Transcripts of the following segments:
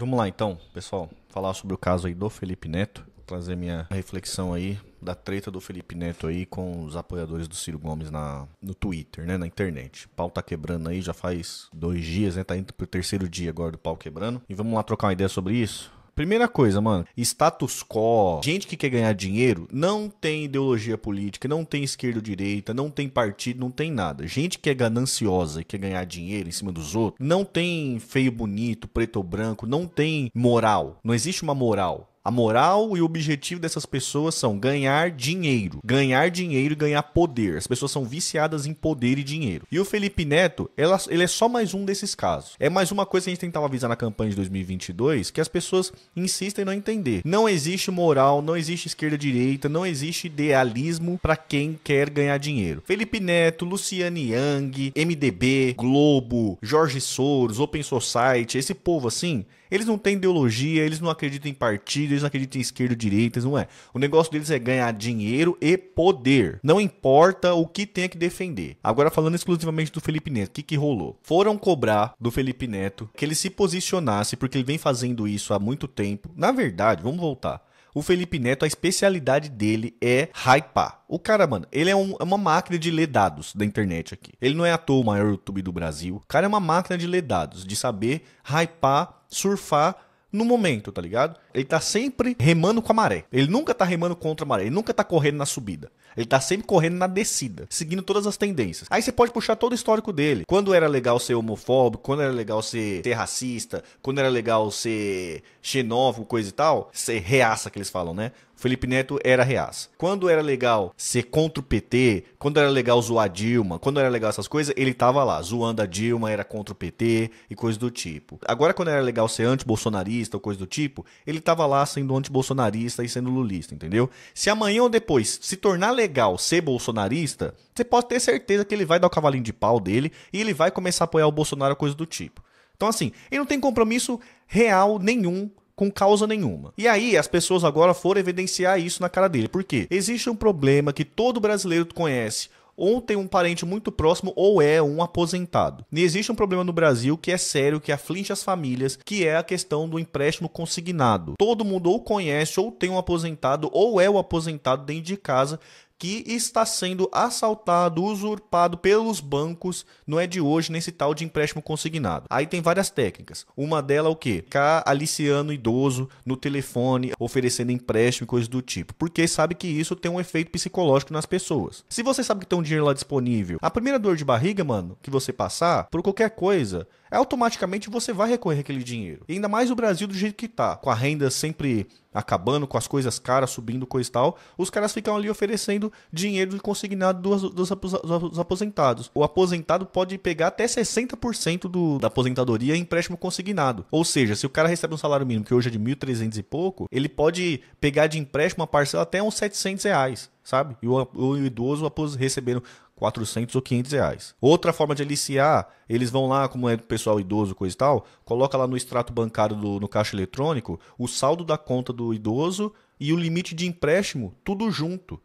Vamos lá então, pessoal, falar sobre o caso aí do Felipe Neto, trazer minha reflexão aí da treta do Felipe Neto aí com os apoiadores do Ciro Gomes na, no Twitter, né, na internet. O pau tá quebrando aí já faz dois dias, né, tá indo pro terceiro dia agora do pau quebrando. E vamos lá trocar uma ideia sobre isso? Primeira coisa, mano, status quo, gente que quer ganhar dinheiro, não tem ideologia política, não tem esquerda ou direita, não tem partido, não tem nada. Gente que é gananciosa e quer ganhar dinheiro em cima dos outros, não tem feio bonito, preto ou branco, não tem moral. Não existe uma moral. A moral e o objetivo dessas pessoas são ganhar dinheiro, ganhar dinheiro e ganhar poder. As pessoas são viciadas em poder e dinheiro. E o Felipe Neto, ela, ele é só mais um desses casos. É mais uma coisa que a gente tentava avisar na campanha de 2022 que as pessoas insistem em não entender. Não existe moral, não existe esquerda-direita, não existe idealismo para quem quer ganhar dinheiro. Felipe Neto, Luciane Yang, MDB, Globo, Jorge Soros, Open Society, esse povo assim, eles não têm ideologia, eles não acreditam em partido, eles não acreditam em esquerda ou direita, não é. O negócio deles é ganhar dinheiro e poder. Não importa o que tenha que defender. Agora, falando exclusivamente do Felipe Neto, o que, que rolou? Foram cobrar do Felipe Neto que ele se posicionasse, porque ele vem fazendo isso há muito tempo. Na verdade, vamos voltar. O Felipe Neto, a especialidade dele é hypar. O cara, mano, ele é, um, é, uma máquina de ler dados da internet aqui. Ele não é à toa o maior YouTube do Brasil. O cara é uma máquina de ler dados, de saber hypar, surfar no momento, tá ligado? Ele tá sempre remando com a maré. Ele nunca tá remando contra a maré, ele nunca tá correndo na subida. Ele tá sempre correndo na descida, seguindo todas as tendências. Aí você pode puxar todo o histórico dele. Quando era legal ser homofóbico, quando era legal ser, ser racista, quando era legal ser xenófobo, coisa e tal, ser reaça que eles falam, né? Felipe Neto era reaça. Quando era legal ser contra o PT, quando era legal zoar Dilma, quando era legal essas coisas, ele tava lá, zoando a Dilma, era contra o PT e coisa do tipo. Agora, quando era legal ser anti-bolsonarista ou coisa do tipo, ele tava lá sendo anti-bolsonarista e sendo lulista, entendeu? Se amanhã ou depois se tornar legal legal ser bolsonarista, você pode ter certeza que ele vai dar o cavalinho de pau dele e ele vai começar a apoiar o Bolsonaro, coisa do tipo. Então, assim, ele não tem compromisso real nenhum com causa nenhuma. E aí as pessoas agora foram evidenciar isso na cara dele. Por quê? Existe um problema que todo brasileiro conhece. Ou tem um parente muito próximo ou é um aposentado. E existe um problema no Brasil que é sério, que aflige as famílias, que é a questão do empréstimo consignado. Todo mundo ou conhece, ou tem um aposentado, ou é o aposentado dentro de casa que está sendo assaltado, usurpado pelos bancos, não é de hoje nesse tal de empréstimo consignado. Aí tem várias técnicas. Uma delas é o quê? Ficar aliciando idoso no telefone, oferecendo empréstimo e coisas do tipo. Porque sabe que isso tem um efeito psicológico nas pessoas. Se você sabe que tem um dinheiro lá disponível, a primeira dor de barriga, mano, que você passar, por qualquer coisa, automaticamente você vai recorrer àquele dinheiro. E ainda mais o Brasil do jeito que tá, com a renda sempre acabando com as coisas caras, subindo coisa e tal, os caras ficam ali oferecendo dinheiro consignado dos, dos, dos aposentados. O aposentado pode pegar até 60% do, da aposentadoria em empréstimo consignado. Ou seja, se o cara recebe um salário mínimo, que hoje é de 1.300 e pouco, ele pode pegar de empréstimo uma parcela até uns 700 reais sabe? E o, o idoso após recebendo 400 ou 500 reais. Outra forma de aliciar, eles vão lá, como é do pessoal idoso, coisa e tal, coloca lá no extrato bancário, do, no caixa eletrônico, o saldo da conta do idoso e o limite de empréstimo, tudo junto.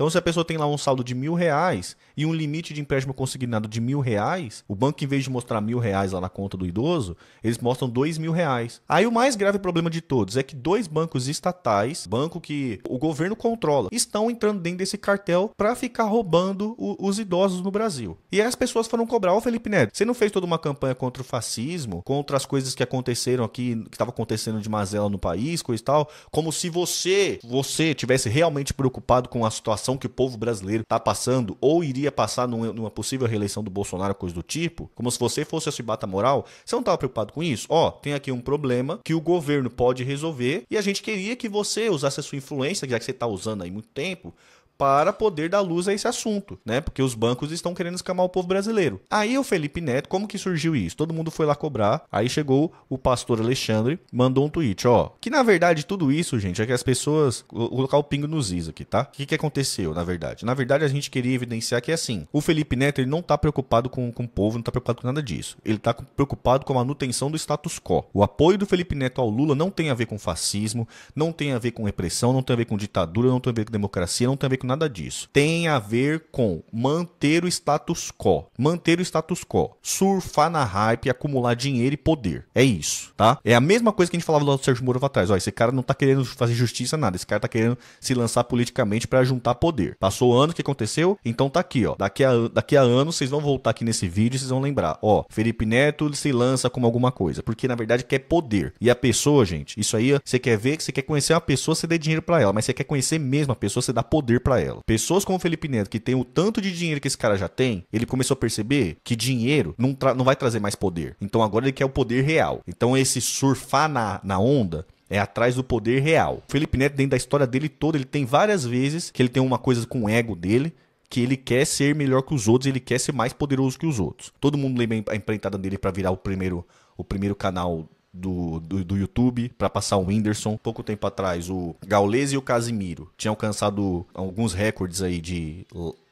Então, se a pessoa tem lá um saldo de mil reais e um limite de empréstimo consignado de mil reais, o banco, em vez de mostrar mil reais lá na conta do idoso, eles mostram dois mil reais. Aí o mais grave problema de todos é que dois bancos estatais, banco que o governo controla, estão entrando dentro desse cartel para ficar roubando o, os idosos no Brasil. E aí as pessoas foram cobrar, ô Felipe Neto, você não fez toda uma campanha contra o fascismo, contra as coisas que aconteceram aqui, que estava acontecendo de mazela no país, coisa e tal, como se você, você tivesse realmente preocupado com a situação situação que o povo brasileiro está passando ou iria passar numa possível reeleição do Bolsonaro, coisa do tipo, como se você fosse a chibata moral, você não estava preocupado com isso? Ó, oh, tem aqui um problema que o governo pode resolver e a gente queria que você usasse a sua influência, já que você está usando aí muito tempo, para poder dar luz a esse assunto, né? Porque os bancos estão querendo escamar o povo brasileiro. Aí o Felipe Neto, como que surgiu isso? Todo mundo foi lá cobrar. Aí chegou o pastor Alexandre, mandou um tweet, ó. Que na verdade tudo isso, gente, é que as pessoas. Vou colocar o pingo nos is aqui, tá? O que, que aconteceu, na verdade? Na verdade, a gente queria evidenciar que é assim: o Felipe Neto ele não tá preocupado com, com o povo, não tá preocupado com nada disso. Ele tá preocupado com a manutenção do status quo. O apoio do Felipe Neto ao Lula não tem a ver com fascismo, não tem a ver com repressão, não tem a ver com ditadura, não tem a ver com democracia, não tem a ver com nada disso. Tem a ver com manter o status quo, manter o status quo, surfar na hype, acumular dinheiro e poder. É isso, tá? É a mesma coisa que a gente falava do Sérgio Moro atrás. trás. Ó, esse cara não tá querendo fazer justiça nada, esse cara tá querendo se lançar politicamente para juntar poder. Passou o ano que aconteceu, então tá aqui, ó. Daqui a, daqui a anos vocês vão voltar aqui nesse vídeo e vocês vão lembrar, ó, Felipe Neto se lança como alguma coisa, porque na verdade quer poder. E a pessoa, gente, isso aí, você quer ver, que você quer conhecer uma pessoa, você dê dinheiro para ela, mas você quer conhecer mesmo a pessoa, você dá poder para para ela. Pessoas como o Felipe Neto, que tem o tanto de dinheiro que esse cara já tem, ele começou a perceber que dinheiro não, tra não vai trazer mais poder. Então agora ele quer o poder real. Então esse surfar na, na onda é atrás do poder real. O Felipe Neto, dentro da história dele toda, ele tem várias vezes que ele tem uma coisa com o ego dele, que ele quer ser melhor que os outros, ele quer ser mais poderoso que os outros. Todo mundo lembra a empreitada dele para virar o primeiro, o primeiro canal do, do, do, YouTube para passar o Whindersson. Pouco tempo atrás, o Gaules e o Casimiro tinham alcançado alguns recordes aí de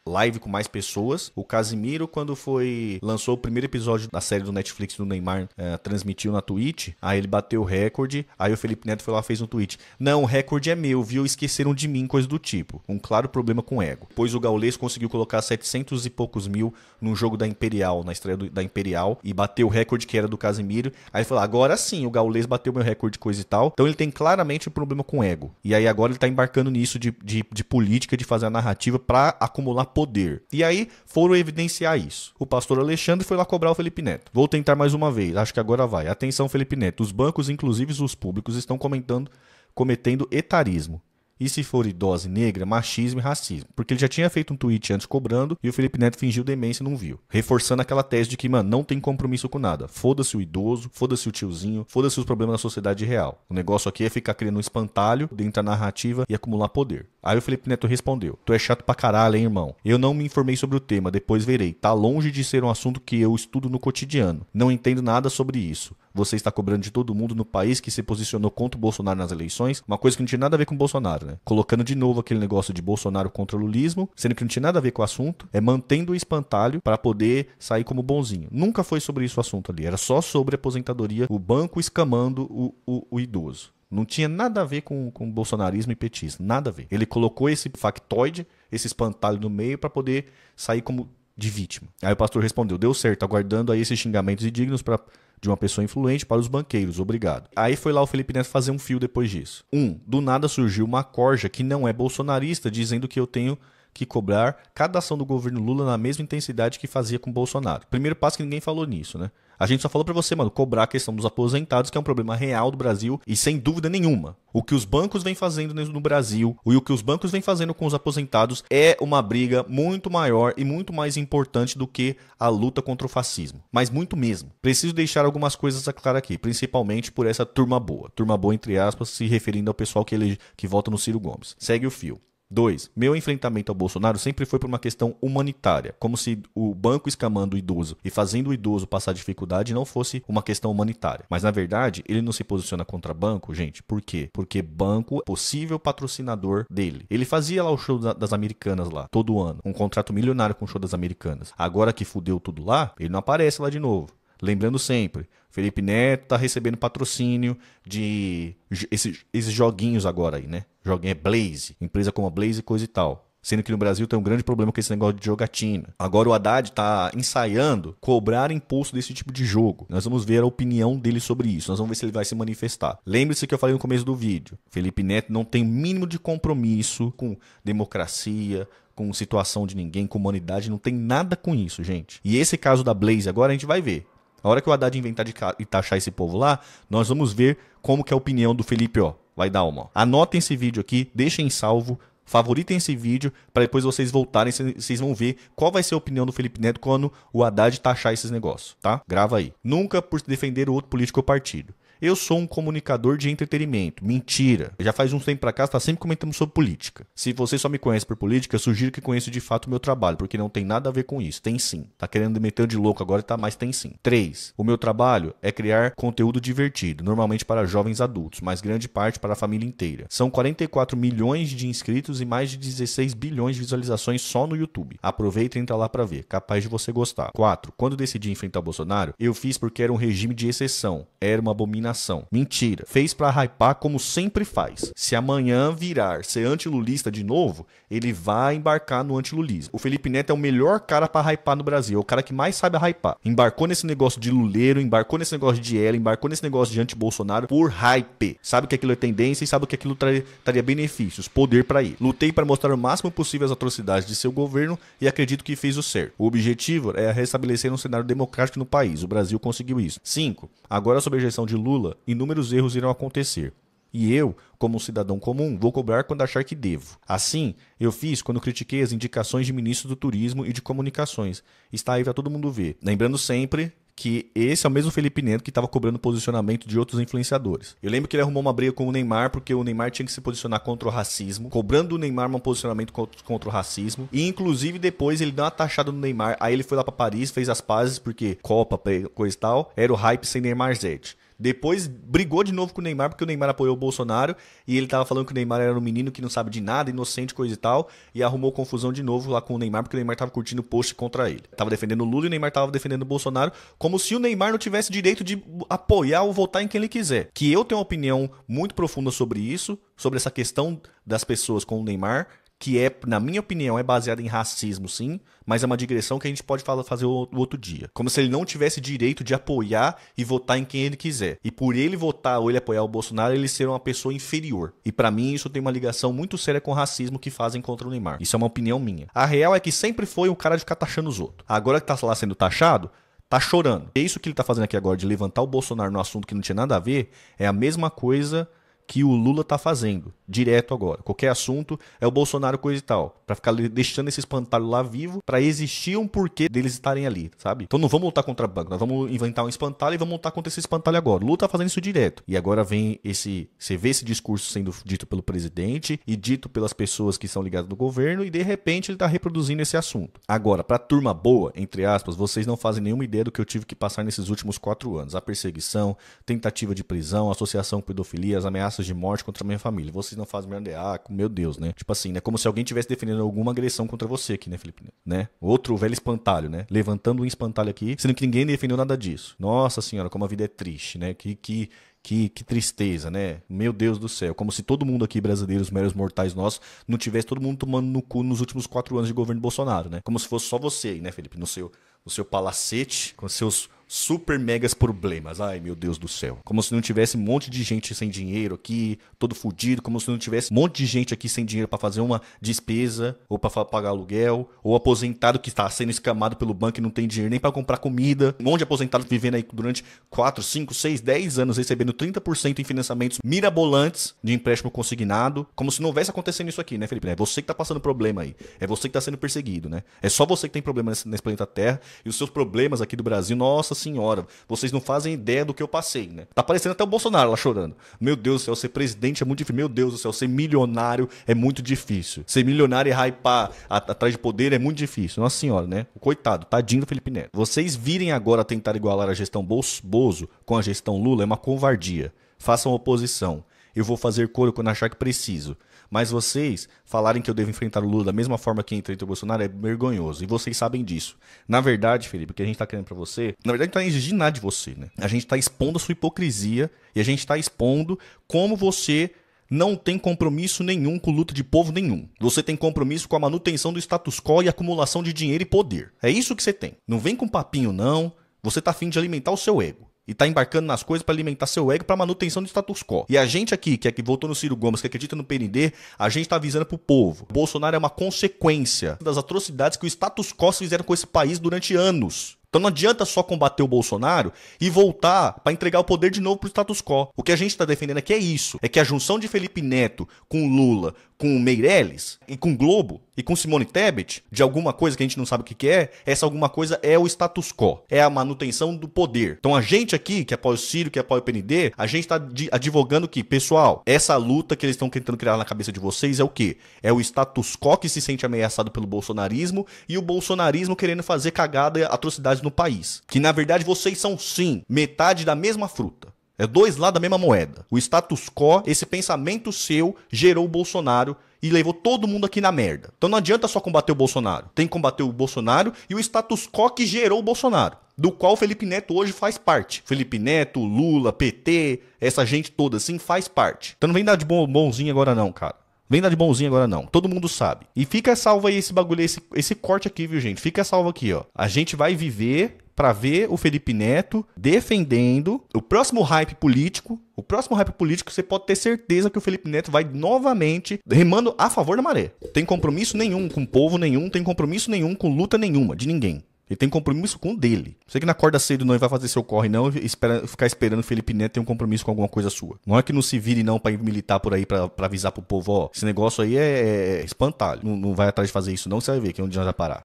live com mais pessoas. O Casimiro, quando foi lançou o primeiro episódio da série do Netflix do Neymar, é, transmitiu na Twitch, aí ele bateu o recorde, aí o Felipe Neto foi lá fez um tweet. Não, o recorde é meu, viu? Esqueceram de mim, coisa do tipo. Um claro problema com ego. Pois o Gaules conseguiu colocar 700 e poucos mil no jogo da Imperial, na estreia do, da Imperial, e bateu o recorde que era do Casimiro. Aí ele falou, agora sim, o Gaules bateu meu recorde, coisa e tal. Então ele tem claramente um problema com ego. E aí agora ele tá embarcando nisso de, de, de política, de fazer a narrativa para acumular poder. E aí foram evidenciar isso. O pastor Alexandre foi lá cobrar o Felipe Neto. Vou tentar mais uma vez, acho que agora vai. Atenção, Felipe Neto. Os bancos, inclusive os públicos, estão comentando cometendo etarismo. E se for idosa negra, machismo e racismo. Porque ele já tinha feito um tweet antes cobrando e o Felipe Neto fingiu demência e não viu. Reforçando aquela tese de que, mano, não tem compromisso com nada. Foda-se o idoso, foda-se o tiozinho, foda-se os problemas da sociedade real. O negócio aqui é ficar criando um espantalho dentro da narrativa e acumular poder. Aí o Felipe Neto respondeu: Tu é chato pra caralho, hein, irmão? Eu não me informei sobre o tema, depois verei. Tá longe de ser um assunto que eu estudo no cotidiano. Não entendo nada sobre isso você está cobrando de todo mundo no país que se posicionou contra o Bolsonaro nas eleições, uma coisa que não tinha nada a ver com o Bolsonaro, né? Colocando de novo aquele negócio de Bolsonaro contra o lulismo, sendo que não tinha nada a ver com o assunto, é mantendo o espantalho para poder sair como bonzinho. Nunca foi sobre isso o assunto ali, era só sobre aposentadoria, o banco escamando o, o, o idoso. Não tinha nada a ver com, com bolsonarismo e petismo, nada a ver. Ele colocou esse factoide, esse espantalho no meio para poder sair como de vítima. Aí o pastor respondeu: deu certo, aguardando aí esses xingamentos indignos para de uma pessoa influente para os banqueiros, obrigado. Aí foi lá o Felipe Neto fazer um fio depois disso. Um, do nada surgiu uma corja que não é bolsonarista dizendo que eu tenho que cobrar cada ação do governo Lula na mesma intensidade que fazia com Bolsonaro. Primeiro passo que ninguém falou nisso, né? A gente só falou para você, mano, cobrar a questão dos aposentados, que é um problema real do Brasil e sem dúvida nenhuma. O que os bancos vêm fazendo no Brasil e o que os bancos vêm fazendo com os aposentados é uma briga muito maior e muito mais importante do que a luta contra o fascismo. Mas muito mesmo. Preciso deixar algumas coisas a claro aqui, principalmente por essa turma boa. Turma boa, entre aspas, se referindo ao pessoal que, ele, que vota no Ciro Gomes. Segue o fio. Dois, meu enfrentamento ao Bolsonaro sempre foi por uma questão humanitária, como se o banco escamando o idoso e fazendo o idoso passar dificuldade não fosse uma questão humanitária. Mas na verdade, ele não se posiciona contra banco, gente, por quê? Porque banco é possível patrocinador dele. Ele fazia lá o show das americanas lá, todo ano, um contrato milionário com o show das americanas. Agora que fudeu tudo lá, ele não aparece lá de novo. Lembrando sempre, Felipe Neto tá recebendo patrocínio de esses, esses joguinhos agora aí, né? Joguinho é Blaze, empresa como a Blaze e coisa e tal. Sendo que no Brasil tem um grande problema com esse negócio de jogatina. Agora o Haddad está ensaiando cobrar imposto desse tipo de jogo. Nós vamos ver a opinião dele sobre isso. Nós vamos ver se ele vai se manifestar. Lembre-se que eu falei no começo do vídeo. Felipe Neto não tem o mínimo de compromisso com democracia, com situação de ninguém, com humanidade. Não tem nada com isso, gente. E esse caso da Blaze agora a gente vai ver. A hora que o Haddad inventar de e taxar esse povo lá, nós vamos ver como que é a opinião do Felipe, ó. Vai dar uma. Anotem esse vídeo aqui, deixem salvo, favoritem esse vídeo para depois vocês voltarem, vocês vão ver qual vai ser a opinião do Felipe Neto quando o Haddad taxar esses negócios, tá? Grava aí. Nunca por defender o outro político ou partido. Eu sou um comunicador de entretenimento. Mentira. Já faz uns tempos pra cá, está sempre comentando sobre política. Se você só me conhece por política, eu sugiro que conheça de fato o meu trabalho, porque não tem nada a ver com isso. Tem sim. Tá querendo meter de louco agora, tá? Mas tem sim. 3. O meu trabalho é criar conteúdo divertido, normalmente para jovens adultos, mas grande parte para a família inteira. São 44 milhões de inscritos e mais de 16 bilhões de visualizações só no YouTube. Aproveita e entra lá para ver, capaz de você gostar. 4. Quando decidi enfrentar o Bolsonaro, eu fiz porque era um regime de exceção, era uma abominação eliminação. Mentira. Fez para hypar como sempre faz. Se amanhã virar ser antilulista de novo, ele vai embarcar no antilulismo. O Felipe Neto é o melhor cara para hypar no Brasil. É o cara que mais sabe hypar. Embarcou nesse negócio de luleiro, embarcou nesse negócio de ela, embarcou nesse negócio de anti-Bolsonaro por hype. Sabe que aquilo é tendência e sabe que aquilo traria, traria benefícios, poder para ir Lutei para mostrar o máximo possível as atrocidades de seu governo e acredito que fez o certo. O objetivo é restabelecer um cenário democrático no país. O Brasil conseguiu isso. 5. Agora, sobre a gestão de Lula, Lula, inúmeros erros irão acontecer. E eu, como um cidadão comum, vou cobrar quando achar que devo. Assim, eu fiz quando critiquei as indicações de ministros do Turismo e de Comunicações. Está aí para todo mundo ver. Lembrando sempre que esse é o mesmo Felipe Neto que estava cobrando posicionamento de outros influenciadores. Eu lembro que ele arrumou uma briga com o Neymar porque o Neymar tinha que se posicionar contra o racismo, cobrando o Neymar um posicionamento contra o racismo. E inclusive depois ele deu uma taxada no Neymar, aí ele foi lá para Paris, fez as pazes porque Copa, coisa e tal, era o hype sem Neymar Zete. Depois brigou de novo com o Neymar, porque o Neymar apoiou o Bolsonaro e ele tava falando que o Neymar era um menino que não sabe de nada, inocente, coisa e tal. E arrumou confusão de novo lá com o Neymar, porque o Neymar tava curtindo o post contra ele. Tava defendendo o Lula e o Neymar tava defendendo o Bolsonaro, como se o Neymar não tivesse direito de apoiar ou votar em quem ele quiser. Que eu tenho uma opinião muito profunda sobre isso, sobre essa questão das pessoas com o Neymar que é, na minha opinião, é baseada em racismo, sim, mas é uma digressão que a gente pode falar, fazer o outro dia. Como se ele não tivesse direito de apoiar e votar em quem ele quiser. E por ele votar ou ele apoiar o Bolsonaro, ele ser uma pessoa inferior. E para mim isso tem uma ligação muito séria com o racismo que fazem contra o Neymar. Isso é uma opinião minha. A real é que sempre foi o cara de ficar taxando os outros. Agora que tá lá sendo taxado, tá chorando. E é isso que ele tá fazendo aqui agora de levantar o Bolsonaro no assunto que não tinha nada a ver, é a mesma coisa que o Lula está fazendo, direto agora. Qualquer assunto é o Bolsonaro coisa e tal, para ficar deixando esse espantalho lá vivo, para existir um porquê deles estarem ali, sabe? Então não vamos lutar contra banco, nós vamos inventar um espantalho e vamos lutar contra esse espantalho agora. O Lula tá fazendo isso direto. E agora vem esse, você vê esse discurso sendo dito pelo presidente e dito pelas pessoas que são ligadas no governo e de repente ele tá reproduzindo esse assunto. Agora, pra turma boa, entre aspas, vocês não fazem nenhuma ideia do que eu tive que passar nesses últimos quatro anos. A perseguição, tentativa de prisão, associação com pedofilia, as ameaças ameaças de morte contra a minha família. Vocês não fazem merda. Ah, meu Deus, né? Tipo assim, né? Como se alguém tivesse defendendo alguma agressão contra você aqui, né, Felipe? Né? Outro velho espantalho, né? Levantando um espantalho aqui, sendo que ninguém defendeu nada disso. Nossa senhora, como a vida é triste, né? Que, que, que, que, tristeza, né? Meu Deus do céu. Como se todo mundo aqui, brasileiros, meros mortais nossos, não tivesse todo mundo tomando no cu nos últimos quatro anos de governo Bolsonaro, né? Como se fosse só você aí, né, Felipe? No seu, no seu palacete, com seus super megas problemas. Ai, meu Deus do céu. Como se não tivesse um monte de gente sem dinheiro aqui, todo fudido, como se não tivesse um monte de gente aqui sem dinheiro para fazer uma despesa ou para pagar aluguel, ou aposentado que está sendo escamado pelo banco e não tem dinheiro nem para comprar comida. Um monte de aposentado vivendo aí durante 4, 5, 6, 10 anos recebendo 30% em financiamentos mirabolantes de empréstimo consignado, como se não houvesse acontecendo isso aqui, né, Felipe? É você que tá passando problema aí. É você que tá sendo perseguido, né? É só você que tem problema nesse, nesse planeta Terra e os seus problemas aqui do Brasil, nossa senhora, vocês não fazem ideia do que eu passei, né? Tá parecendo até o Bolsonaro lá chorando. Meu Deus do céu, ser presidente é muito difícil. Meu Deus do céu, ser milionário é muito difícil. Ser milionário e hypar atrás de poder é muito difícil. Nossa senhora, né? Coitado, tadinho do Felipe Neto. Vocês virem agora tentar igualar a gestão Bozo com a gestão Lula é uma covardia. Façam oposição. Eu vou fazer coro quando achar que preciso. Mas vocês falarem que eu devo enfrentar o Lula da mesma forma que enfrentei o Bolsonaro é vergonhoso. E vocês sabem disso. Na verdade, Felipe, o que a gente está querendo para você, na verdade, não tá exigindo nada de você, né? A gente está expondo a sua hipocrisia e a gente está expondo como você não tem compromisso nenhum com luta de povo nenhum. Você tem compromisso com a manutenção do status quo e acumulação de dinheiro e poder. É isso que você tem. Não vem com papinho, não. Você tá afim de alimentar o seu ego e tá embarcando nas coisas para alimentar seu ego para manutenção do status quo. E a gente aqui, que é que votou no Ciro Gomes, que acredita no PND, a gente tá avisando pro povo. O Bolsonaro é uma consequência das atrocidades que o status quo fizeram com esse país durante anos. Então não adianta só combater o Bolsonaro e voltar para entregar o poder de novo para o status quo. O que a gente está defendendo aqui é isso: é que a junção de Felipe Neto com Lula, com Meirelles e com Globo e com Simone Tebet, de alguma coisa que a gente não sabe o que é, essa alguma coisa é o status quo, é a manutenção do poder. Então a gente aqui, que é apoia o Ciro, que é apoia o PND, a gente está advogando que, pessoal, essa luta que eles estão tentando criar na cabeça de vocês é o quê? É o status quo que se sente ameaçado pelo bolsonarismo e o bolsonarismo querendo fazer cagada, atrocidade no país. Que na verdade vocês são sim metade da mesma fruta. É dois lados da mesma moeda. O status quo, esse pensamento seu, gerou o Bolsonaro e levou todo mundo aqui na merda. Então não adianta só combater o Bolsonaro. Tem que combater o Bolsonaro e o status quo que gerou o Bolsonaro. Do qual o Felipe Neto hoje faz parte. Felipe Neto, Lula, PT, essa gente toda assim faz parte. Então não vem dar de bonzinho agora não, cara. Vem dar de bonzinho agora não. Todo mundo sabe. E fica salvo aí esse bagulho, esse, esse corte aqui, viu, gente? Fica salvo aqui, ó. A gente vai viver para ver o Felipe Neto defendendo o próximo hype político. O próximo hype político, você pode ter certeza que o Felipe Neto vai novamente remando a favor da maré. Tem compromisso nenhum com o povo nenhum, tem compromisso nenhum com luta nenhuma de ninguém. Ele tem compromisso com o dele. Você que não acorda cedo não e vai fazer seu corre não, espera, ficar esperando o Felipe Neto ter um compromisso com alguma coisa sua. Não é que não se vire não ir militar por aí para avisar pro povo, ó, esse negócio aí é, é, é espantalho. Não, não vai atrás de fazer isso não, você vai ver que é onde nós vai parar.